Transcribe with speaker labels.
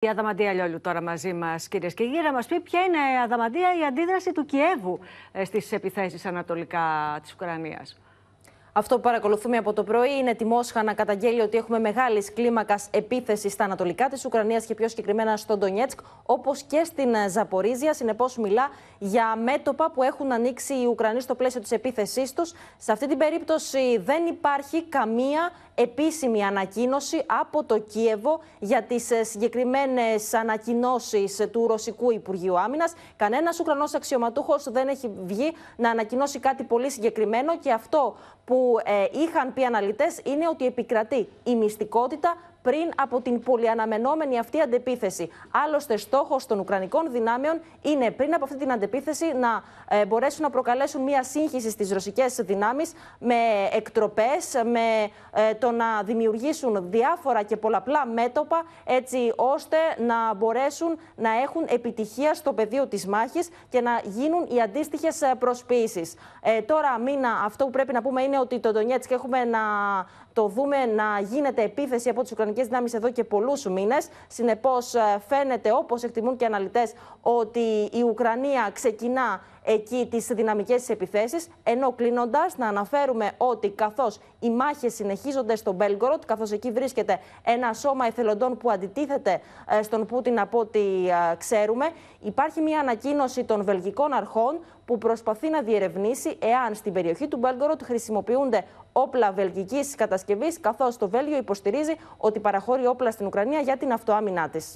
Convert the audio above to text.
Speaker 1: Η Αδαμαντία Λιόλου τώρα μαζί μας, κυρίες και κύριοι, να μας πει ποια είναι, Αδαμαντία, η αντίδραση του Κιέβου ε, στις επιθέσεις ανατολικά της Ουκρανίας. Αυτό που παρακολουθούμε από το
Speaker 2: πρωί είναι τη Μόσχα να καταγγέλει ότι έχουμε μεγάλης κλίμακας επίθεσης στα ανατολικά της Ουκρανίας και πιο συγκεκριμένα στο Ντονιέτσκ, όπως και στην ε, Ζαπορίζια. Συνεπώς, μιλά για μέτωπα που έχουν ανοίξει οι Ουκρανοί στο πλαίσιο της επίθεσής τους. Σε αυτή την περίπτωση δεν υπάρχει καμία επίσημη ανακοίνωση από το Κίεβο για τις ε, συγκεκριμένες ανακοινώσεις του Ρωσικού Υπουργείου Άμυνας. Κανένας Ουκρανός αξιωματούχος δεν έχει βγει να ανακοινώσει κάτι πολύ συγκεκριμένο και αυτό που ε, είχαν πει αναλυτές είναι ότι επικρατεί η μυστικότητα πριν από την πολυαναμενόμενη αυτή αντεπίθεση. Άλλωστε, στόχος των Ουκρανικών δυνάμεων είναι πριν από αυτή την αντεπίθεση να ε, μπορέσουν να προκαλέσουν μία σύγχυση στις ρωσικές δυνάμεις με εκτροπές, με ε, το να δημιουργήσουν διάφορα και πολλαπλά μέτωπα, έτσι ώστε να μπορέσουν να έχουν επιτυχία στο πεδίο της μάχης και να γίνουν οι αντίστοιχες προσποίησεις. Ε, τώρα, μήνα, αυτό που πρέπει να πούμε είναι ότι το Ντονιέτσκ έχουμε να το δούμε να γίνεται επίθεση από τις Ουκρανικές αστυνομικέ δυνάμει εδώ και πολλούς μήνες. Συνεπώς, ε, φαίνεται, όπως εκτιμούν και αναλυτές, ότι η Ουκρανία ξεκινά εκεί τις δυναμικές της επιθέσεις, ενώ κλείνοντας, να αναφέρουμε ότι καθώς οι μάχες συνεχίζονται στο Μπέλγκοροτ, καθώς εκεί βρίσκεται ένα σώμα εθελοντών που αντιτίθεται ε, στον Πούτιν από ό,τι ε, ξέρουμε, υπάρχει μια ανακοίνωση των βελγικών αρχών που προσπαθεί να διερευνήσει εάν στην περιοχή του Μπέλγκοροτ χρησιμοποιούνται όπλα βελγικής κατασκευής, καθώς το Βέλγιο υποστηρίζει ότι παραχώρει όπλα στην Ουκρανία για την αυτοάμυνά της.